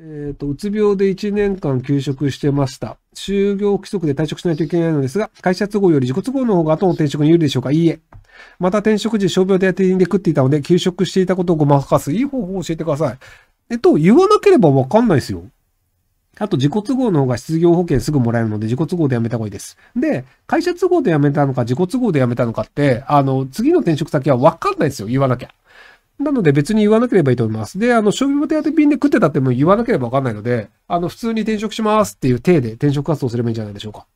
えっ、ー、と、うつ病で1年間休職してました。就業規則で退職しないといけないのですが、会社都合より自己都合の方が後の転職に有利でしょうかいいえ。また転職時、傷病手当で食っていたので、休職していたことをごまかす。いい方法を教えてください。えっと、言わなければわかんないですよ。あと、自己都合の方が失業保険すぐもらえるので、自己都合で辞めた方がいいです。で、会社都合で辞めたのか、自己都合で辞めたのかって、あの、次の転職先はわかんないですよ。言わなきゃ。なので別に言わなければいいと思います。で、あの、商も手当便で食ってたっても言わなければわかんないので、あの、普通に転職しますっていう体で転職活動すればいいんじゃないでしょうか。